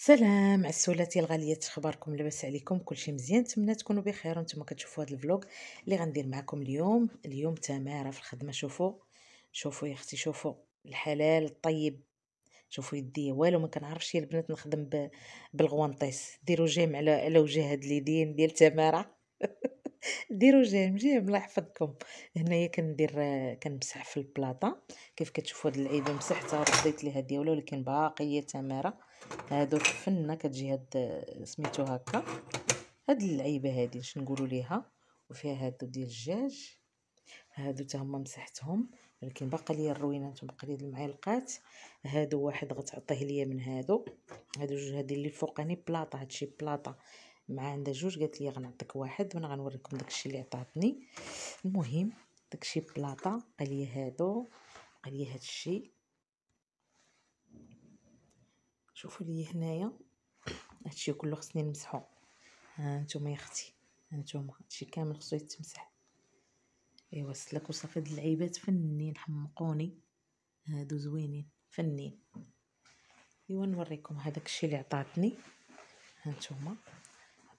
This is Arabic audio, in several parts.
سلام عسولاتي الغاليات اخباركم لاباس عليكم كلشي مزيان نتمنى تكونوا بخير وانتم كتشوفوا هذا الفلوق اللي غندير معكم اليوم اليوم تماره في الخدمه شوفوا شوفوا يا اختي شوفوا الحلال الطيب شوفوا يدي والو ما كنعرفش البنات نخدم بالغوانطيس ديروا جيم على على وجه هاد اليدين ديال تماره ديروا جيم الله يحفظكم هنايا كندير كنمسح في البلاطه كيف كتشوفوا هاد العيبه مسحتها رديت ليها ديالها ولكن باقيه تماره هادو الفنه كتجي هاد سميتو هكا هاد العيبه هادي شنو نقولوا ليها وفيها هادو ديال الدجاج هادو حتى هما مسحتهم ولكن باقي ليا الروينات وباقي ليا المعلقات هادو واحد غتعطيه ليا من هادو هادو جوج هادي اللي فوقاني بلاطه هادشي بلاطه مع عندها جوج قالت لي غنعطيك واحد وانا غنوريكم داكشي اللي عطاتني المهم داكشي بلاطه قال لي هادو قال لي هادشي شوفوا لي هنايا هادشي كله خصني نمسحو ها نتوما يا اختي هانتوما هادشي كامل خصو يتمسح ايوا سلك وصافي هاد اللعيبات فنين حمقوني هادو زوينين فنين ايوا نوريكم هذاك الشيء اللي عطاتني هانتوما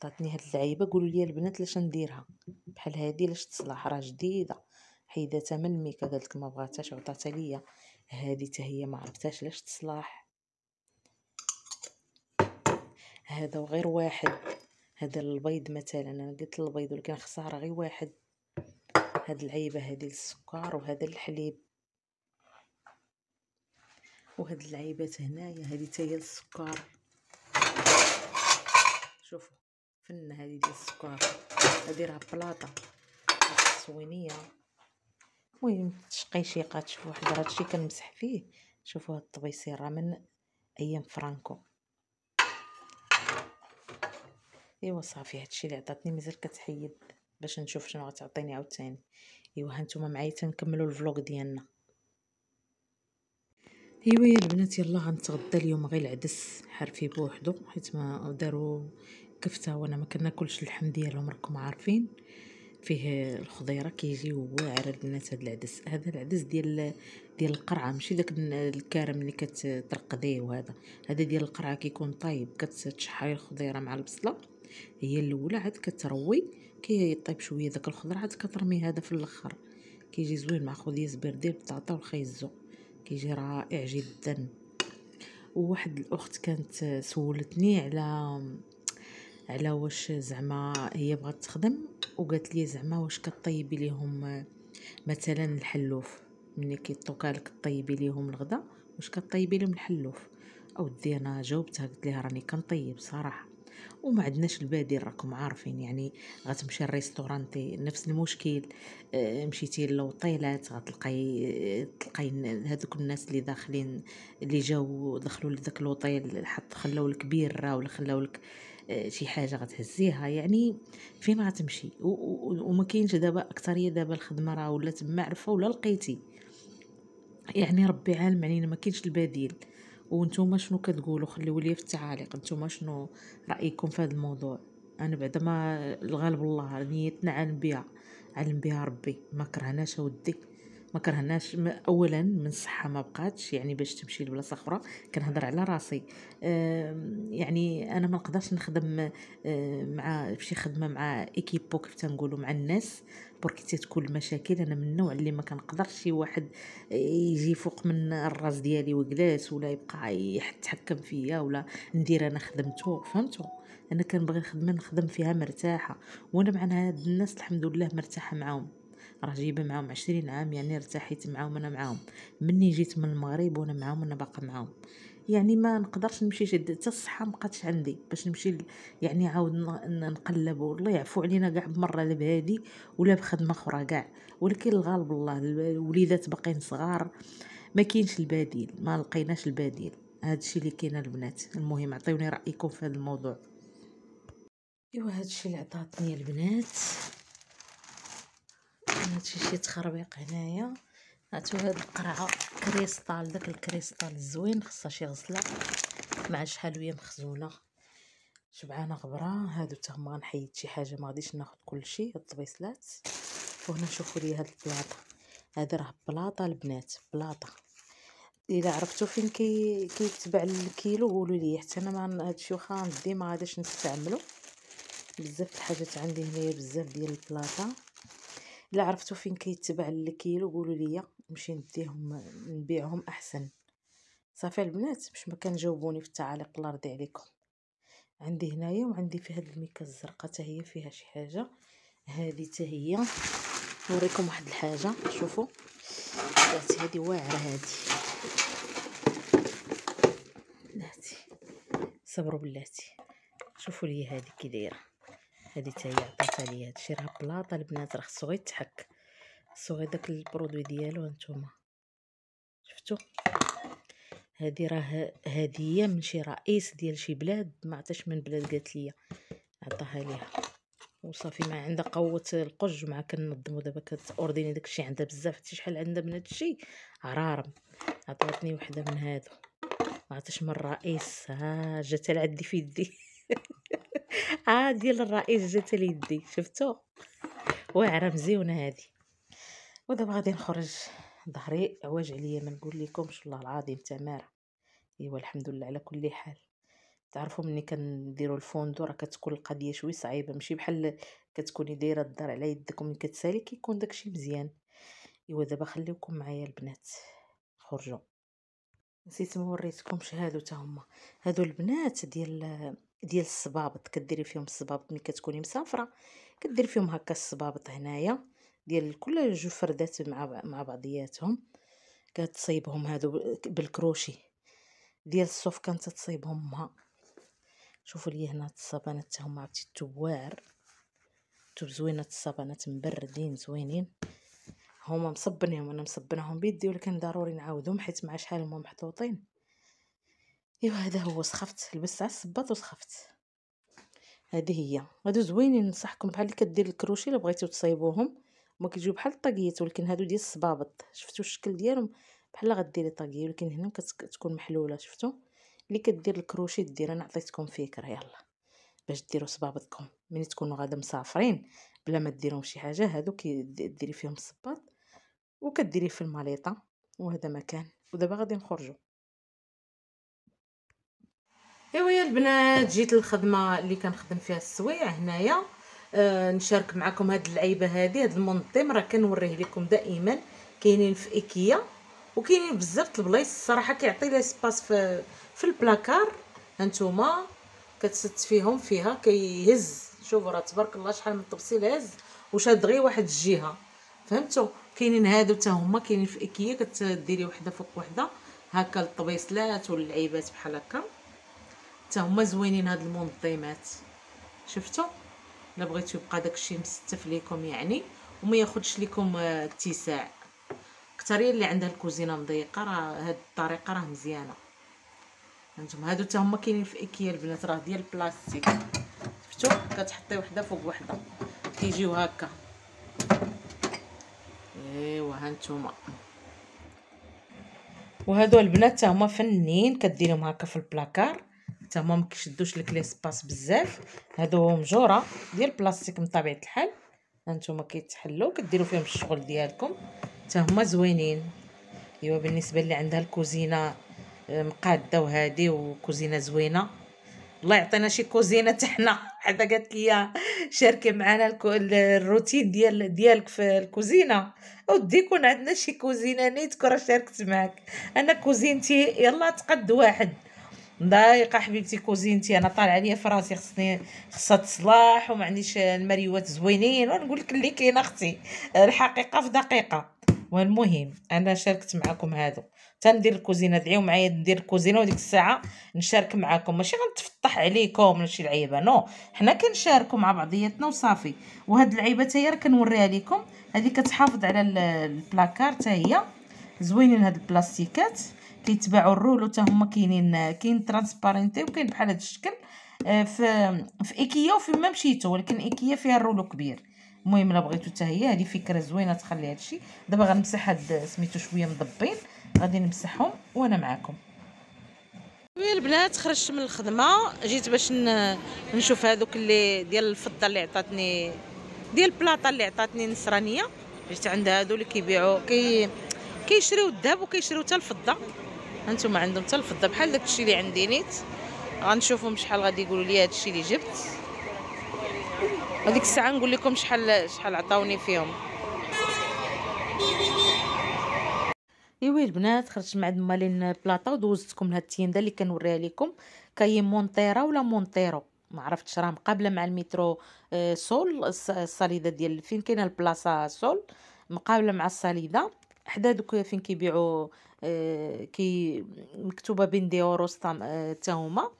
عطاتني هاد اللعيبه قولوا لي البنات لاش نديرها بحال هادي لاش تصلح راه جديده حيداتها من ميكا قالت لك ما بغاتهاش عطاتها ليا هادي حتى هي ما عرفتهاش لاش تصلح هذا وغير واحد هذا البيض مثلا انا قلت البيض ولكن خساره غير واحد هاد العيبه هادي للسكر وهذا الحليب وهاد العيبات هنايا هادي تاهي للسكر السكر شوفوا فن هذه ديال السكر غنديرها بلاطه الصوينيه المهم تشقيشيقه تشوفوا واحد هادشي كنمسح فيه شوفوا هاد الطبيصير راه من ايام فرانكو ايوا صافي هادشي اللي عطاتني مازال كتحيد باش نشوف شنو غتعطيني عاوتاني ايوا هانتوما معايا تنكملوا الفلوق ديالنا ايوا يا البنات يلا غنتغدى اليوم غير العدس حرفي بوحدو حيت ما داروا كفته وانا ما كناكلش اللحم ديالهم راكم عارفين فيه الخضيره كيجي واعر البنات هذا العدس هذا العدس ديال ديال القرعه ماشي داك الكارم اللي كترقديه وهذا هذا ديال القرعه كيكون طايب كتشحري الخضيره مع البصله هي الاولى عاد كتروي كيطيب شويه داك الخضره عاد كترمي هذا في الاخر كيجي زوين مع خضيه زبير ديال البطاطا والخيزو كيجي رائع جدا وواحد الاخت كانت سولتني على على واش زعما هي بغات تخدم وقالت لي زعما واش كطيبي ليهم مثلا الحلوف ملي كيطوكا لك طيبي ليهم الغدا واش كطيبي لهم الحلوف اودي انا جاوبتها قلت لها راني كنطيب صراحه وما عندناش البديل راكم عارفين يعني غتمشي للريستورانتي نفس المشكل آه، مشيتي للوطيلات غتلقاي تلقاي هذوك الناس اللي داخلين اللي جاو دخلوا لذاك الوطيل حط خلاو لك بيره ولا خلاو لك شي حاجه غتهزيها يعني فين غتمشي وما كاينش دابا اكثريه دابا الخدمه راه ولات معرفه ولا لقيتي يعني ربي عالم علينا ما كاينش البديل وانتم شنو كتقولوا خليو لي في التعاليق انتم شنو رايكم في هذا الموضوع انا بعد ما الغالب الله نيتنا علم بها علم بها ربي ما كرهناش اودي ما كرهناش اولا من الصحه ما بقاتش يعني باش تمشي لبلاصه اخرى كنهضر على راسي يعني انا ما نقدرش نخدم مع شي خدمه مع ايكيبو كيف تنقولوا مع الناس بركي تتكون المشاكل انا من النوع اللي ما كنقدرش شي واحد آه، يجي فوق من الراس ديالي وجلس ولا يبقى يتحكم فيا ولا ندير انا خدمته فهمتوا انا كنبغي الخدمه نخدم فيها مرتاحه وانا مع هاد الناس الحمد لله مرتاحه معاهم راه جايبه معاهم عشرين عام يعني ارتحيت معاهم انا معاهم مني جيت من المغرب وانا معاهم انا باقا معاهم يعني ما نقدرش نمشي جد حتى الصحه ما بقاتش عندي باش نمشي يعني عاود نقلب والله يعفو علينا كاع بمره لا بهادي ولا بخدمه اخرى كاع ولكن الغالب الله الوليدات باقيين صغار ما كاينش البديل ما لقيناش البديل هادشي اللي كاين البنات المهم عطيوني رايكم في هذا الموضوع ايوا هادشي اللي عطاتني البنات هادشي شي تخربيق هنايا هاتو هاد القرعه كريستال داك الكريستال الزوين خصها شي غسله مع شحال ويا مخزونه شبعانه غبره هادو حتى هما غنحيد شي حاجه ما غاديش ناخذ كلشي هاد الطبيصلات وهنا شوفوا لي هاد البلاطه هذا راه بلاطه البنات بلاطه الا عرفتو فين كي كيتباع الكيلو قولوا لي حتى انا ما هادشي واخا ندي مغديش غاديش نستعملو بزاف الحاجات عندي هنايا بزاف ديال البلاطه الا عرفتوا فين كيتباع الكيلو قولوا لي نمشي نديهم نبيعهم احسن صافي البنات باش ما كنجاوبوني في التعاليق الله يرضي عليكم عندي هنايا وعندي في هاد الميكا الزرقاء حتى هي فيها شي حاجه هذه حتى هي نوريكم واحد الحاجه شوفوا بلاتي هذه واعره هذه بلاتي صبروا بلاتي شوفوا لي هذه كي دايره هذه حتى هي عطاتها ليا هادشي راه بلاطه البنات راه خصو غير يتحك خصو غير داك البرودوي ديالو هانتوما شفتو هذه راه هديه من شي رئيس ديال شي بلاد ما من بلاد قالت لي عطاها ليها وصافي ما عندها قوه القج مع كنظمو دابا كتورديني داكشي عندها بزاف حتى شحال عندها من هادشي عرارم عطاتني وحده من هادو ما من الرئيس ها جات لعدي في يدي اه ديال الرئيس جات ليدي شفتو واعره مزيونه هذه ودابا غادي نخرج ظهري عواج عليا ما نقول لكمش والله العظيم تماره ايوا الحمد لله على كل حال تعرفوا مني كنديروا الفوندو راه كتكون القضيه شوي صعيبه ماشي بحال كتكوني دايره الدار على يدكم ملي كتسالي كيكون داكشي مزيان ايوا دابا خليوكم معايا البنات خرجوا نسيت ما وريتكمش هادو تا هما هادو البنات ديال ديال الصبابط كديري فيهم الصبابط ملي كتكوني مسافره كديري فيهم هكا الصبابط هنايا ديال كل جوج فردات مع مع بعضياتهم كتصيبهم هادو بالكروشي ديال الصوف كانت تصيبهم ما شوفوا لي هنا الصبانات تاعهم عرفتي التوار توب زوينه الصبانات مبردين زوينين هما مصبنيهم انا مصبناهم بيدي ولكن ضروري نعاودهم حيت مع شحال هما محطوطين ايوا هذا هو سخفت لبست على الصباط وسخفت هذه هي هادو زوينين نصحكم بحال اللي كدير الكروشي الا بغيتو تصايبوهم هما كيجيو بحال الطاقيات ولكن هادو ديال الصبابط شفتو الشكل ديالهم بحال غديري طاقيه ولكن هنا كتكون محلوله شفتو اللي كدير الكروشي دير انا عطيتكم فكره يلا باش ديروا صبابطكم ملي تكونوا غادا مسافرين بلا ما ديرهم شي حاجه هادو كديري فيهم الصباط وكديري في الماليطه وهذا مكان ودابا غادي نخرجوا ايوا يا البنات جيت للخدمه اللي كنخدم فيها السويع هنايا آه نشارك معكم هاد اللعيبه هادي هاد المنطيم راه كنوريه لكم دائما كاينين في ايكيا وكاينين بزاف البلايص الصراحه كيعطي لي سباس في في البلاكار هانتوما كتست فيهم فيها كيهز شوفوا راه تبارك الله شحال من طبسيل هز وشاد غير واحد الجهه فهمتوا كاينين هادو حتى هما كاينين في ايكيا كتديري وحده فوق وحده هكا الطبيصلات واللعيبات بحال هكا حتى هما زوينين هاد المنظمات شفتوا الا بغيتو يبقى داكشي مستف ليكم يعني وما ياخدش ليكم آه، اتساع اكثريه اللي عندها الكوزينه مضيقه راه هاد الطريقه راه مزيانه هانتوما هادو حتى هما كاينين في ايكيا البنات راه ديال البلاستيك شفتوا كتحطي وحده فوق وحده كيجيو هكا ايوا هانتوما وهادو البنات حتى هما فنين كديرهم هكا في البلاكار حتى هما ما كيشدوش لك لي سباس بزاف هادو مجوره ديال بلاستيك من طبيعه الحال هانتوما كيتحلوا كديروا فيهم الشغل ديالكم حتى هما زوينين ايوا بالنسبه اللي عندها الكوزينه آه، مقاده وهادي وكوزينه زوينه الله يعطينا شي كوزينه حتى حنا حدا قالت لي شاركي معنا الروتين ديال ديالك في الكوزينه ودي يكون عندنا شي كوزينه نيت كره شاركت معك انا كوزينتي يلا تقد واحد مضايقه حبيبتي كوزينتي انا طالعه ليا في راسي خصني خصها تصلاح وما عنديش المريوات زوينين ونقول لك اللي كاين اختي الحقيقه في دقيقه والمهم انا شاركت معكم هادو تندير الكوزينه دعيو معايا ندير الكوزينه وديك الساعه نشارك معكم ماشي غنتفطح عليكم ولا شي لعيبه نو حنا كنشاركوا مع بعضياتنا وصافي وهاد اللعيبه حتى هي كنوريها لكم هذه كتحافظ على البلاكار حتى هي زوينين هاد البلاستيكات كيتباعوا الرولو حتى هما كاينين كاين ترانسبارنتي وكاين بحال هذا الشكل آه، في في ايكيا وفي ما مشيتو ولكن ايكيا فيها الرولو كبير المهم الا بغيتو حتى هي هذه فكره زوينه تخلي هذا الشيء دابا غنمسح هاد سميتو شويه مضبين غادي نمسحهم وانا معاكم وي البنات خرجت من الخدمه جيت باش نشوف هذوك اللي ديال الفضه اللي عطاتني ديال البلاطه اللي عطاتني نصرانيه جيت عند هادو اللي كيبيعوا كي كيشريو الذهب وكيشريو حتى الفضه هانتوما عندهم حتى الفضه بحال داكشي اللي عندي نيت غنشوفهم شحال غادي يقولوا لي هادشي اللي جبت هذيك الساعه نقول لكم شحال شحال عطاوني فيهم ايوا البنات خرجت مع عند مالين بلاطا ودوزتكم لهاد التينده اللي كنوريها لكم كاين مونطيرا ولا مونطيرو ما عرفتش راه مقابله مع المترو آه، سول الصليده ديال فين كاينه البلاصه سول مقابله مع الصليده حدا دوك فين كيبيعوا اه، كي مكتوبه بين دي اوروس حتى اه، هما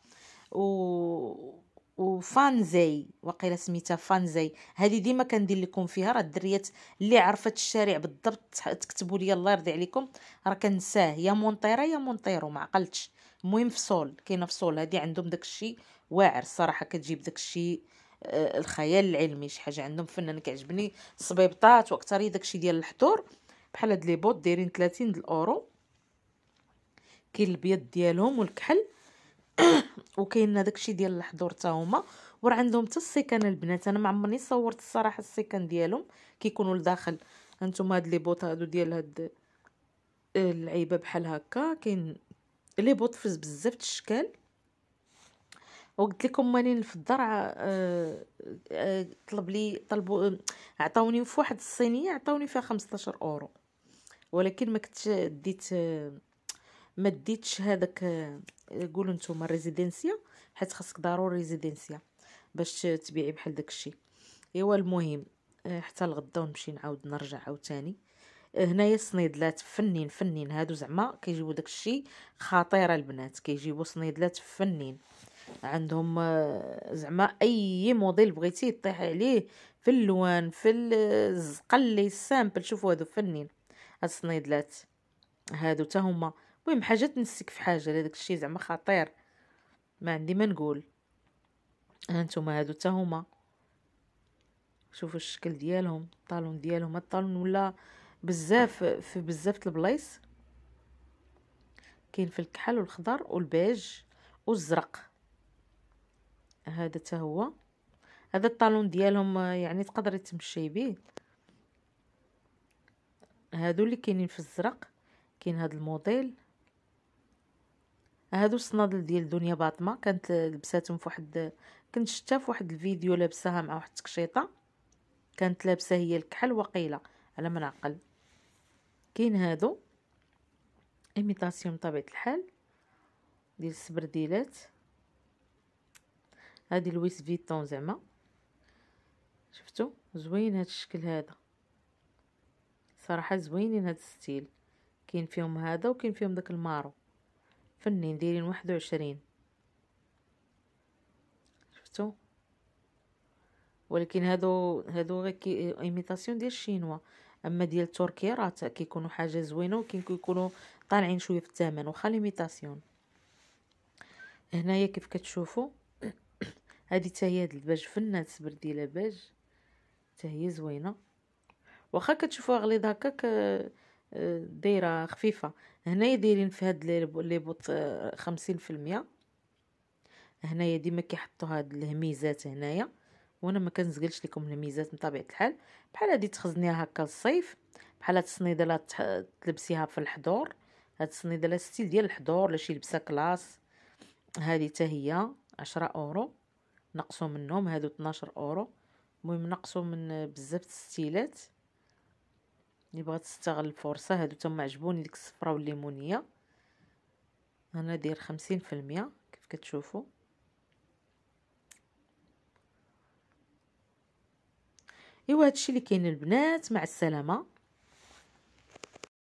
و وفانزي وقيل سميتها فانزي هذه ديما كندير لكم فيها راه الدريات اللي عرفت الشارع بالضبط تكتبوا لي الله يرضي عليكم راه كنساه يا مونطيره يا مونطيرو ما عقلتش المهم فصول كاينه فصول هذه عندهم داكشي واعر الصراحه كتجيب داكشي الشيء اه، الخيال العلمي شي حاجه عندهم فنان كيعجبني صبيبطات واكثر داكشي ديال الحضور بحال هاد لي بوط دايرين 30 د الاورو كاين البيض ديالهم والكحل وكاين داكشي ديال الحضور حتى هما وراه عندهم حتى السيكان البنات انا ما عمرني صورت الصراحه السيكان ديالهم كيكونوا لداخل هانتوما هاد لي بوط هادو ديال هاد العيبه آه، بحال هكا كاين لي بوط فز بزاف الاشكال وقلت لكم مالين في الدار أه أه طلب لي طلبوا آه، عطاوني في واحد الصينيه عطاوني فيها 15 اورو ولكن ما كنتش ديت أه ما ديتش هذاك آه، قولوا نتوما ريزيدنسيا حيت خاصك ضروري ريزيدنسيا باش تبيعي بحال داك الشيء ايوا المهم آه، حتى الغدا ونمشي نعاود نرجع عاوتاني آه، هنايا صنيدلات فنين فنين هادو زعما كيجيبوا داك الشيء خطيره البنات كيجيبوا صنيدلات فنين عندهم زعما اي موديل بغيتي طيحي عليه في اللوان في الزقلي السامبل شوفوا هادو فنين هاد الصنيدلات هادو تا هما المهم حاجه تنسك في حاجه لهداك الشيء زعما خطير ما عندي ما نقول هانتوما هادو حتى هما شوفوا الشكل ديالهم الطالون ديالهم الطالون ولا بزاف في بزاف البلايص كاين في الكحل والخضر والبيج والزرق هذا حتى هو هذا الطالون ديالهم يعني تقدري تمشي به هادو اللي كاينين في الزرق كاين هذا الموديل هادو الصنادل ديال دنيا باطمه كانت لبساتهم في واحد كنت شفتها واحد الفيديو لابساها مع واحد التكشيطه كانت لابسه هي الكحل وقيله على ما نعقل كاين هادو ايميتاسيون بطبيعه الحال ديال السبرديلات هادي لويس فيتون زعما شفتو زوين هاد الشكل هذا صراحه زوينين هاد الستيل كاين فيهم هذا وكاين فيهم داك المارو فنين دايرين واحد وعشرين شفتو ولكن هادو هادو غير كي ايميتاسيون ديال الشينوا اما ديال تركيا راه كيكونوا حاجه زوينه كيكونو طالعين شويه في الثمن واخا ليميتاسيون هنايا كيف كتشوفوا هادي حتى هي هاد الباج فنات صبر باج حتى هي زوينه واخا كتشوفوها غليظ هكاك آه، آه، دايره خفيفه هنايا دايرين في هاد لي بوت آه، خمسين في المية هنايا ديما كيحطوا هاد الهميزات هنايا وانا ما كنزقلش لكم الهميزات بطبيعه الحال بحال هادي تخزنيها هكا الصيف بحال هاد التصنيده لا تلبسيها في الحضور هاد التصنيده لا ستيل ديال الحضور لا شي لبسه كلاس هادي حتى هي 10 اورو نقصوا منهم هادو 12 اورو المهم نقصوا من بزاف تستيلات اللي بغات تستغل الفرصه هادو تما عجبوني ديك الصفراء والليمونيه انا داير خمسين كيف كتشوفوا ايوا هادشي اللي كاين البنات مع السلامه